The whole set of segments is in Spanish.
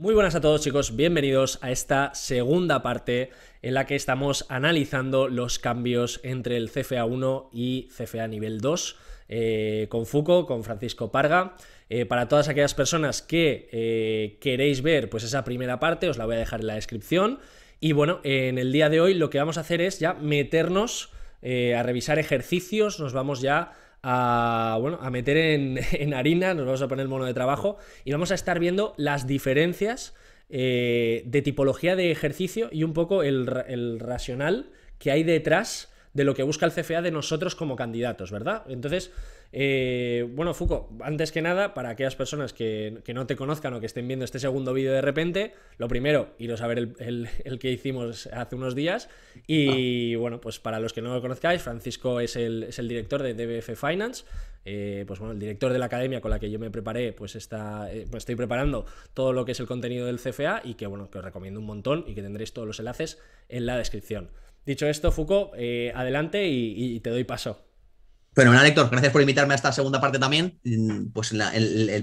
Muy buenas a todos chicos, bienvenidos a esta segunda parte en la que estamos analizando los cambios entre el CFA 1 y CFA nivel 2 eh, con Fuco, con Francisco Parga. Eh, para todas aquellas personas que eh, queréis ver pues esa primera parte, os la voy a dejar en la descripción. Y bueno, en el día de hoy lo que vamos a hacer es ya meternos a revisar ejercicios, nos vamos ya a, bueno, a meter en, harina, nos vamos a poner el mono de trabajo y vamos a estar viendo las diferencias eh, de tipología de ejercicio y un poco el racional que hay detrás de lo que busca el CFA de nosotros como candidatos, ¿verdad? Entonces, eh, bueno, Foucault, antes que nada, para aquellas personas que, no te conozcan o que estén viendo este segundo vídeo de repente, lo primero, iros a ver el, que hicimos hace unos días. Y ah. bueno, pues para los que no lo conozcáis, Francisco es el, es el director de DBF Finance. Eh, pues bueno, el director de la academia con la que yo me preparé, pues está, pues estoy preparando todo lo que es el contenido del CFA y que bueno, que os recomiendo un montón y que tendréis todos los enlaces en la descripción. Dicho esto, Foucault, eh, adelante y, te doy paso. Bueno, Héctor. Gracias por invitarme a esta segunda parte también. Mm, pues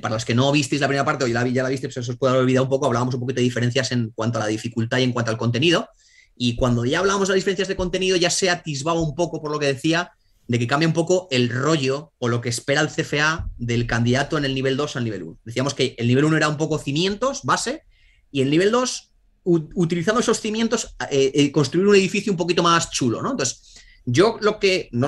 para los que no visteis la primera parte o ya la, visteis, pues os puede haber olvidado un poco. Hablábamos un poquito de diferencias en cuanto a la dificultad y en cuanto al contenido. Y cuando ya hablábamos de las diferencias de contenido, ya se atisbaba un poco por lo que decía de que cambia un poco el rollo o lo que espera el CFA del candidato en el nivel 2 al nivel 1. Decíamos que el nivel 1 era un poco cimientos, base, y el nivel 2 utilizando esos cimientos, eh, eh, construir un edificio un poquito más chulo, ¿no? Entonces, yo lo que, no,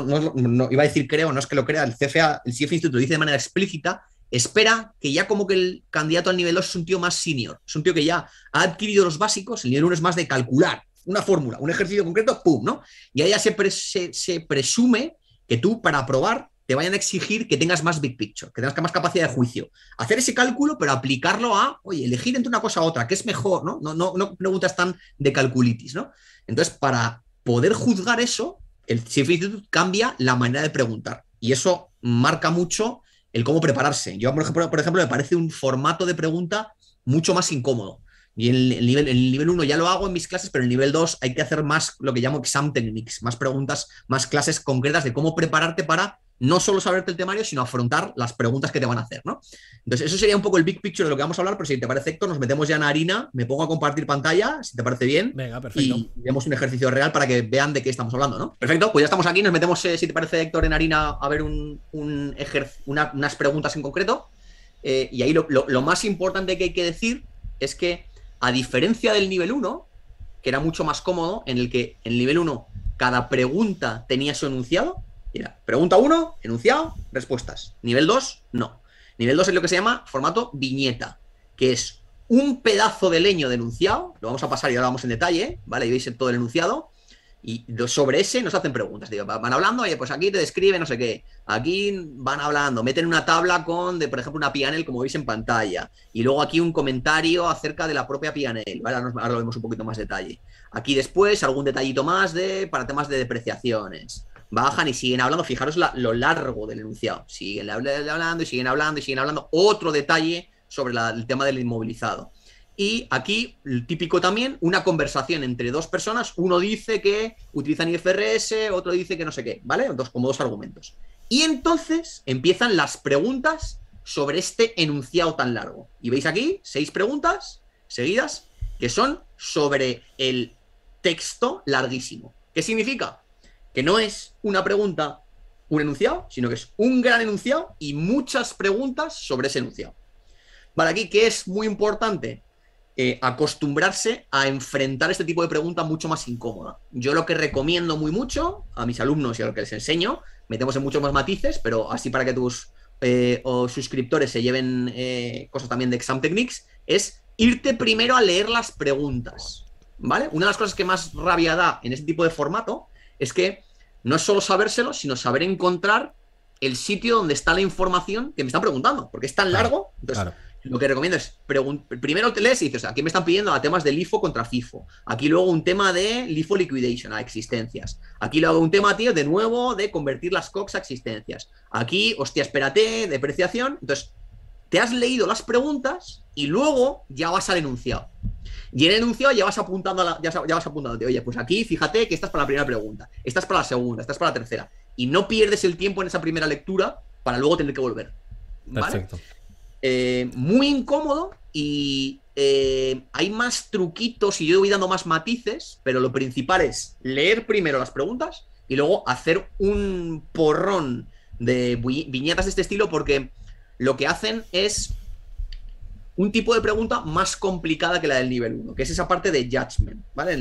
iba a decir creo, no es que lo crea, el CFA, el Instituto dice de manera explícita, espera que ya como que el candidato al nivel 2 es un tío más senior, es un tío que ya ha adquirido los básicos, el nivel 1 es más de calcular una fórmula, un ejercicio concreto, ¡pum! ¿no? Y ahí ya se, se, se presume que tú para aprobar te vayan a exigir que tengas más big picture, que tengas más capacidad de juicio. Hacer ese cálculo, pero aplicarlo a, oye, elegir entre una cosa a otra, que es mejor, ¿no? No, no, no preguntas tan de calculitis, ¿no? Entonces, para poder juzgar eso, el Chief cambia la manera de preguntar. Y eso marca mucho el cómo prepararse. Yo, por ejemplo, por ejemplo me parece un formato de pregunta mucho más incómodo. Y en el nivel, en el nivel 1 ya lo hago en mis clases, pero en el nivel 2 hay que hacer más lo que llamo exam techniques, más preguntas, más clases concretas de cómo prepararte para no solo saberte el temario, sino afrontar las preguntas que te van a hacer, ¿no? Entonces, eso sería un poco el big picture de lo que vamos a hablar, pero si te parece, Héctor, nos metemos ya en harina, me pongo a compartir pantalla, si te parece bien. Venga, perfecto. Y un ejercicio real para que vean de qué estamos hablando, ¿no? Perfecto, pues ya estamos aquí, nos metemos, eh, si te parece, Héctor, en harina a ver unas preguntas en concreto. Eh, y ahí lo, lo más importante que hay que decir es que, a diferencia del nivel 1, que era mucho más cómodo, en el que en el nivel 1 cada pregunta tenía su enunciado, Mira, pregunta 1, enunciado, respuestas. Nivel 2, no. Nivel 2 es lo que se llama formato viñeta, que es un pedazo de leño denunciado enunciado, lo vamos a pasar y ahora vamos en detalle, ¿vale? Y veis todo el enunciado. Y sobre ese nos hacen preguntas. van hablando, oye, pues aquí te describe no sé qué. Aquí van hablando, meten una tabla con, de, por ejemplo, una pianel, como veis en pantalla. Y luego aquí un comentario acerca de la propia pianel. ¿vale? Ahora, lo vemos un poquito más detalle. Aquí después algún detallito más de para temas de depreciaciones bajan y siguen hablando. Fijaros lo largo del enunciado. Siguen hablando y siguen hablando y siguen hablando. Otro detalle sobre el tema del inmovilizado. Y aquí, típico también, una conversación entre dos personas. Uno dice que utilizan IFRS, otro dice que no sé qué, ¿vale? Dos, como dos argumentos. Y entonces empiezan las preguntas sobre este enunciado tan largo. Y veis aquí seis preguntas seguidas que son sobre el texto larguísimo. ¿Qué significa? que no es una pregunta, un enunciado, sino que es un gran enunciado y muchas preguntas sobre ese enunciado. Para aquí que es muy importante eh, acostumbrarse a enfrentar este tipo de pregunta mucho más incómoda. Yo lo que recomiendo muy mucho a mis alumnos y a lo que les enseño, metemos en muchos más matices, pero así para que tus eh, o suscriptores se lleven eh, cosas también de Exam Techniques, es irte primero a leer las preguntas. ¿Vale? Una de las cosas que más rabia da en este tipo de formato es que no es solo sabérselo, sino saber encontrar el sitio donde está la información que me están preguntando, porque es tan largo. Entonces, lo que recomiendo es, primero te lees y dices, aquí me están pidiendo a temas de LIFO contra FIFO, aquí luego un tema de LIFO liquidation a existencias, aquí luego un tema, tío, de nuevo de convertir las COX a existencias, aquí, hostia, espérate, depreciación, entonces te has leído las preguntas y luego ya vas al enunciado. Y en el enunciado ya vas apuntando, a ya, oye, pues aquí fíjate que estás para la primera pregunta, estás para la segunda, estás para la tercera. Y no pierdes el tiempo en esa primera lectura para luego tener que volver. Perfecto. Eh, muy incómodo y eh, hay más truquitos y yo voy dando más matices, pero lo principal es leer primero las preguntas y luego hacer un porrón de viñetas de este estilo porque lo que hacen es un tipo de pregunta más complicada que la del nivel 1, que es esa parte de judgment, ¿vale?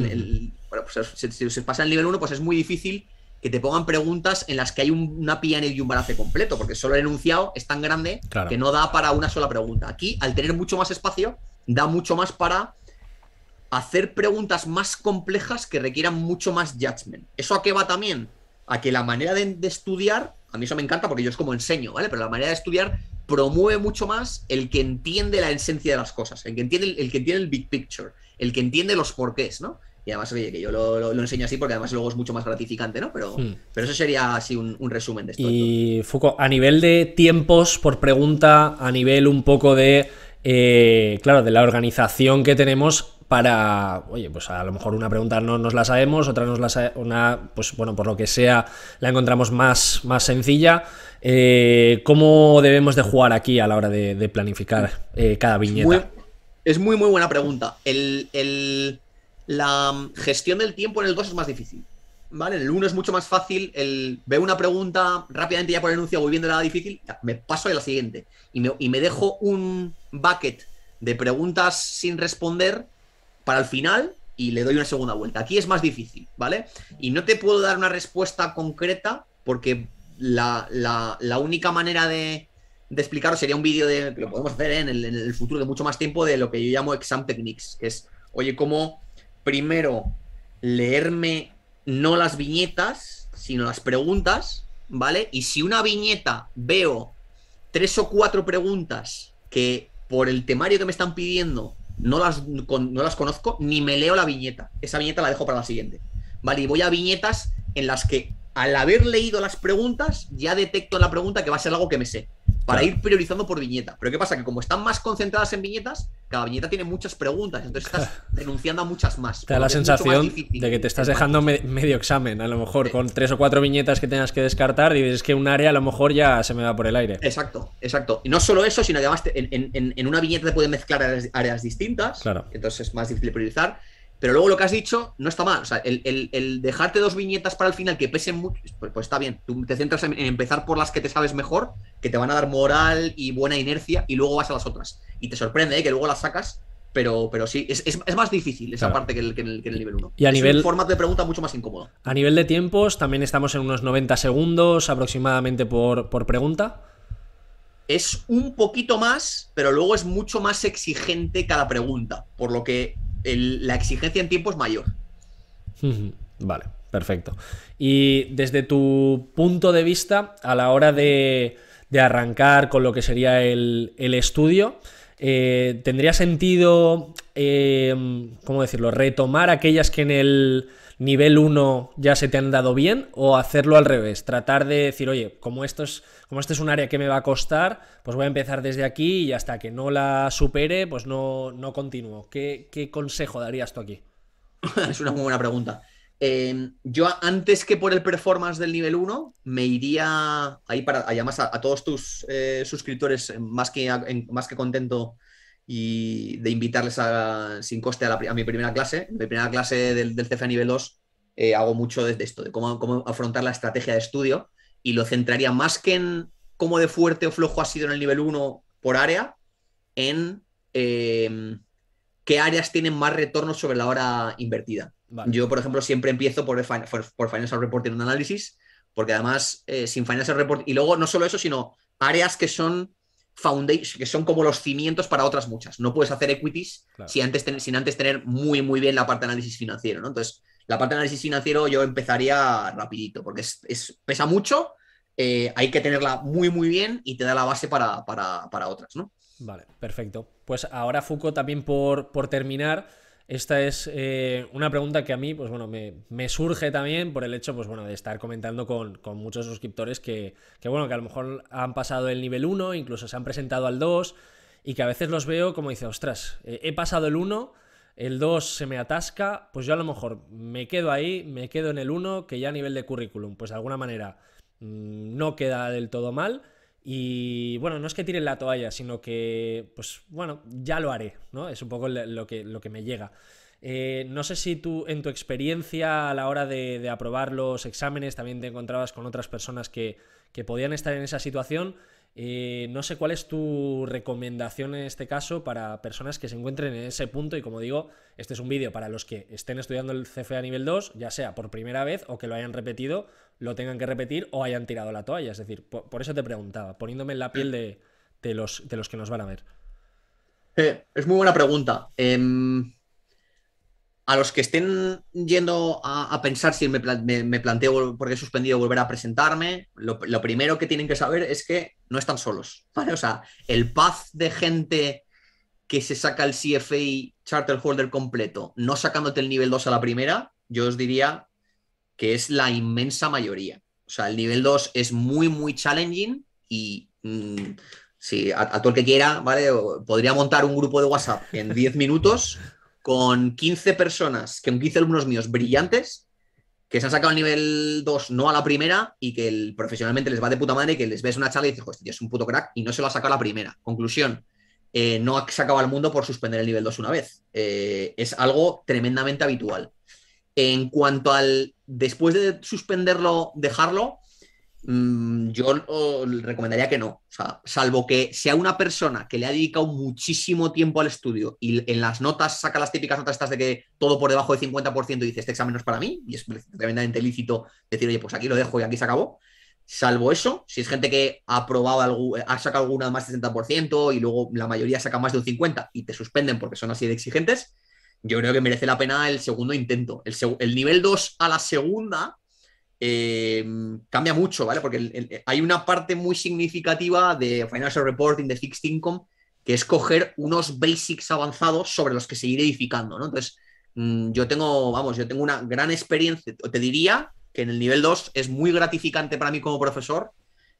pues si, se pasa el nivel 1, pues es muy difícil que te pongan preguntas en las que hay una pirámide y un balance completo, porque solo el enunciado es tan grande que no da para una sola pregunta. Aquí, al tener mucho más espacio, da mucho más para hacer preguntas más complejas que requieran mucho más judgment. ¿Eso a qué va también? A que la manera de, de estudiar, a mí eso me encanta porque yo es como enseño, ¿vale? Pero la manera de estudiar promueve mucho más el que entiende la esencia de las cosas, el que entiende el, que el big picture, el que entiende los porqués, ¿no? Y además, oye, que yo lo, enseño así porque además luego es mucho más gratificante, ¿no? Pero, hmm. pero eso sería así un, resumen de esto. Y Foucault, a nivel de tiempos por pregunta, a nivel un poco de, eh, claro, de la organización que tenemos, para, oye, pues a lo mejor una pregunta no nos la sabemos, otra nos la sabemos una, pues bueno, por lo que sea, la encontramos más, más sencilla. Eh, ¿Cómo debemos de jugar aquí a la hora de, planificar eh, cada viñeta? es muy, muy buena pregunta. la gestión del tiempo en el 2 es más difícil. ¿Vale? En el 1 es mucho más fácil. El, veo una pregunta rápidamente ya por el anuncio, voy viendo la difícil, me paso a la siguiente. Y y me dejo un bucket de preguntas sin responder para el final y le doy una segunda vuelta. Aquí es más difícil, ¿vale? Y no te puedo dar una respuesta concreta porque la, la, única manera de, de explicaros sería un vídeo de, que lo podemos hacer ¿eh? en, el, futuro de mucho más tiempo, de lo que yo llamo exam techniques, que es, oye, cómo primero leerme no las viñetas, sino las preguntas, ¿vale? Y si una viñeta veo tres o cuatro preguntas que por el temario que me están pidiendo no las, no las conozco ni me leo la viñeta. Esa viñeta la dejo para la siguiente. Vale, y voy a viñetas en las que al haber leído las preguntas ya detecto la pregunta que va a ser algo que me sé. Para ir priorizando por viñeta. Pero ¿qué pasa? Que como están más concentradas en viñetas, cada viñeta tiene muchas preguntas, entonces estás denunciando a muchas más. Te da la sensación de que te estás dejando medio examen, a lo mejor, con tres o cuatro viñetas que tengas que descartar y dices que un área a lo mejor ya se me va por el aire. Exacto, exacto. Y no solo eso, sino que además en, una viñeta te pueden mezclar áreas, áreas distintas, claro. entonces es más difícil priorizar. Pero luego lo que has dicho no está mal. O sea, el, dejarte dos viñetas para el final que pesen mucho, pues, pues, está bien. Tú te centras en, empezar por las que te sabes mejor, que te van a dar moral y buena inercia, y luego vas a las otras. Y te sorprende ¿eh? que luego las sacas, pero, pero sí, es, más difícil esa parte que, el, el, nivel 1. Y a nivel. Un de pregunta mucho más incómodo. A nivel de tiempos, también estamos en unos 90 segundos aproximadamente por, por pregunta. Es un poquito más, pero luego es mucho más exigente cada pregunta. Por lo que la exigencia en tiempo es mayor. Vale, perfecto. Y desde tu punto de vista, a la hora de, de arrancar con lo que sería el, el estudio, eh, ¿tendría sentido, eh, ¿cómo decirlo?, retomar aquellas que en el nivel 1 ya se te han dado bien o hacerlo al revés, tratar de decir, oye, como esto es, como este es un área que me va a costar, pues voy a empezar desde aquí y hasta que no la supere, pues no, no continúo. ¿Qué, consejo darías tú aquí? es una muy buena pregunta. Em, yo antes que por el performance del nivel 1, me iría ahí para, además a, todos tus eh, suscriptores, más que, más que contento y de invitarles sin coste a, la, mi primera clase. mi primera clase del, del CFA nivel 2 eh, hago mucho desde esto, de cómo, afrontar la estrategia de estudio y lo centraría más que en cómo de fuerte o flojo ha sido en el nivel 1 por área, en em, qué áreas tienen más retorno sobre la hora invertida. Yo, por ejemplo, siempre empiezo por, por, Financial Reporting un análisis porque además sin eh, sin Financial Reporting, y luego no solo eso, sino áreas que son foundation, que son como los cimientos para otras muchas. No puedes hacer equities sin, antes tener, sin antes tener muy, muy bien la parte de análisis financiero, Entonces, la parte de análisis financiero yo empezaría rapidito, porque es, pesa mucho, eh, hay que tenerla muy, muy bien y te da la base para, otras, Vale, perfecto. Pues ahora, Foucault, también por, por terminar esta es eh, una pregunta que a mí, pues bueno, me, surge también por el hecho, pues bueno, de estar comentando con, muchos suscriptores que, que, bueno, que a lo mejor han pasado el nivel 1, incluso se han presentado al 2, y que a veces los veo como dice, ostras, eh, he pasado el 1, el 2 se me atasca, pues yo a lo mejor me quedo ahí, me quedo en el 1, que ya a nivel de currículum, pues de alguna manera mm, no queda del todo mal, y bueno, no es que tire la toalla, sino que, pues bueno, ya lo haré, ¿no? Es un poco lo que, lo que me llega. Eh, no sé si tú, en tu experiencia a la hora de, aprobar los exámenes, también te encontrabas con otras personas que, que podían estar en esa situación. Eh, no sé cuál es tu recomendación en este caso para personas que se encuentren en ese punto y como digo, este es un vídeo para los que estén estudiando el CFA nivel 2, ya sea por primera vez o que lo hayan repetido, lo tengan que repetir o hayan tirado la toalla. Es decir, por, eso te preguntaba, poniéndome en la piel de, los, de los que nos van a ver. Eh, es muy buena pregunta. Em, a los que estén yendo a, pensar si me, planteo porque he suspendido volver a presentarme, lo, primero que tienen que saber es que no están solos, O sea, el paz de gente que se saca el CFA Charter Holder completo, no sacándote el nivel 2 a la primera, yo os diría que es la inmensa mayoría. O sea, el nivel 2 es muy, muy challenging y mm, si a, a, todo el que quiera, ¿vale? Podría montar un grupo de WhatsApp en 10 minutos con 15 personas, que con 15 alumnos míos brillantes, que se han sacado el nivel 2 no a la primera y que profesionalmente les va de puta madre, y que les ves una charla y dices, hostia, es un puto crack y no se lo ha sacado a la primera. Conclusión, eh, no ha sacado al mundo por suspender el nivel 2 una vez. Eh, es algo tremendamente habitual. En cuanto al después de suspenderlo, dejarlo, Mm, yo recomendaría que no. salvo que sea una persona que le ha dedicado muchísimo tiempo al estudio y en las notas saca las típicas notas estas de que todo por debajo del 50% y dice este examen no es para mí, y es tremendamente lícito decir, oye, pues aquí lo dejo y aquí se acabó. Salvo eso, si es gente que ha probado algo, ha sacado alguna más del 60% y luego la mayoría saca más de un 50% y te suspenden porque son así de exigentes, yo creo que merece la pena el segundo intento. El, el nivel 2 a la segunda Em, cambia mucho, ¿vale? Porque hay una parte muy significativa de Financial Reporting, de Fixed Income, que es coger unos basics avanzados sobre los que seguir edificando, ¿no? Entonces, mm, yo tengo, vamos, yo tengo una gran experiencia, te diría que en el nivel 2 es muy gratificante para mí como profesor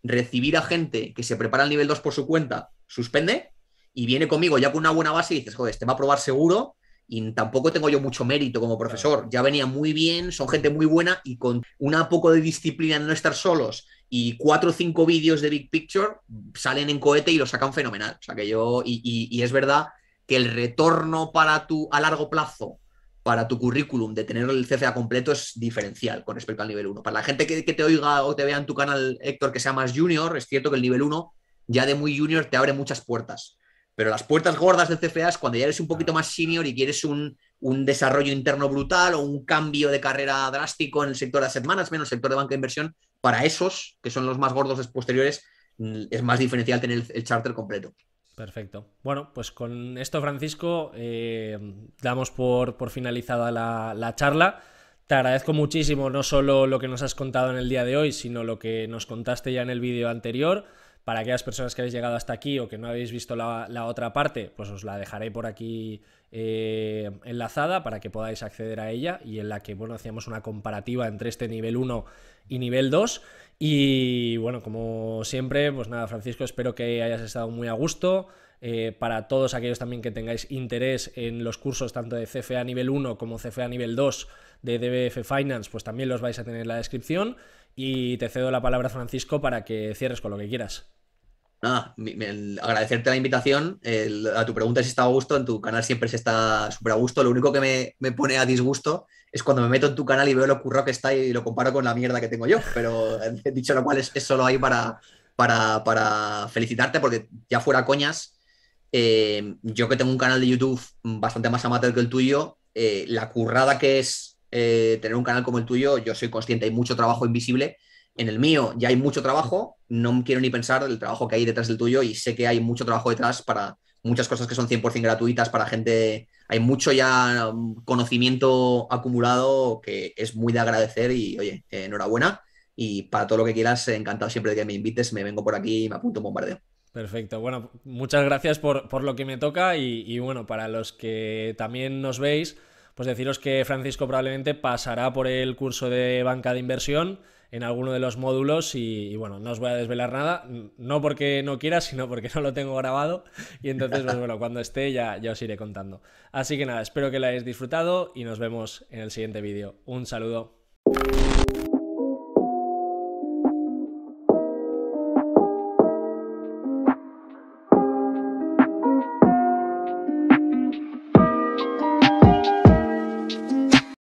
recibir a gente que se prepara al nivel 2 por su cuenta, suspende y viene conmigo ya con una buena base y dices, joder, este va a probar seguro, y tampoco tengo yo mucho mérito como profesor. Ya venía muy bien, son gente muy buena y con un poco de disciplina en no estar solos y cuatro o cinco vídeos de Big Picture mm, salen en cohete y lo sacan fenomenal. O que yo, y, es verdad que el retorno para tu, a largo plazo, para tu currículum de tener el CFA completo es diferencial con respecto al nivel 1. Para la gente que, que te oiga o te vea en tu canal, Héctor, que sea más junior, es cierto que el nivel 1 ya de muy junior te abre muchas puertas pero las puertas gordas del CFA cuando ya eres un poquito más senior y quieres un, desarrollo interno brutal o un cambio de carrera drástico en el sector de asset management o el sector de banca de inversión. Para esos, que son los más gordos posteriores, mm, es más diferencial tener el, charter completo. Perfecto. Bueno, pues con esto, Francisco, eh, damos por, finalizada la, la, charla. Te agradezco muchísimo no solo lo que nos has contado en el día de hoy, sino lo que nos contaste ya en el vídeo anterior. Para aquellas personas que habéis llegado hasta aquí o que no habéis visto la, otra parte, pues os la dejaré por aquí eh, enlazada para que podáis acceder a ella y en la que, bueno, hacíamos una comparativa entre este nivel 1 y nivel 2. Y bueno, como siempre, pues nada, Francisco, espero que hayas estado muy a gusto. Eh, para todos aquellos también que tengáis interés en los cursos tanto de CFA nivel 1 como CFA nivel 2 de DBF Finance, pues también los vais a tener en la descripción y te cedo la palabra, Francisco, para que cierres con lo que quieras. Nada, agradecerte la invitación. a tu pregunta si está a gusto, en tu canal siempre se está súper a gusto. Lo único que me, pone a disgusto es cuando me meto en tu canal y veo lo currado que está y lo comparo con la mierda que tengo yo. Pero eh, dicho lo cual, es, solo ahí para, para, felicitarte porque ya fuera coñas, eh, yo que tengo un canal de YouTube bastante más amateur que el tuyo, eh, la currada que es eh, tener un canal como el tuyo, yo soy consciente, hay mucho trabajo invisible. En el mío ya hay mucho trabajo, no quiero ni pensar el trabajo que hay detrás del tuyo y sé que hay mucho trabajo detrás para muchas cosas que son 100% gratuitas para gente, hay mucho ya um, conocimiento acumulado que es muy de agradecer y oye, enhorabuena y para todo lo que quieras, encantado siempre de que me invites, me vengo por aquí y me apunto un bombardeo. Perfecto. Bueno, muchas gracias por, lo que me toca y, bueno, para los que también nos veis, pues deciros que Francisco probablemente pasará por el curso de banca de inversión en alguno de los módulos y, bueno, no os voy a desvelar nada, no porque no quiera, sino porque no lo tengo grabado y entonces, pues bueno, cuando esté ya, ya os iré contando. Así que nada, espero que lo hayáis disfrutado y nos vemos en el siguiente vídeo. Un saludo.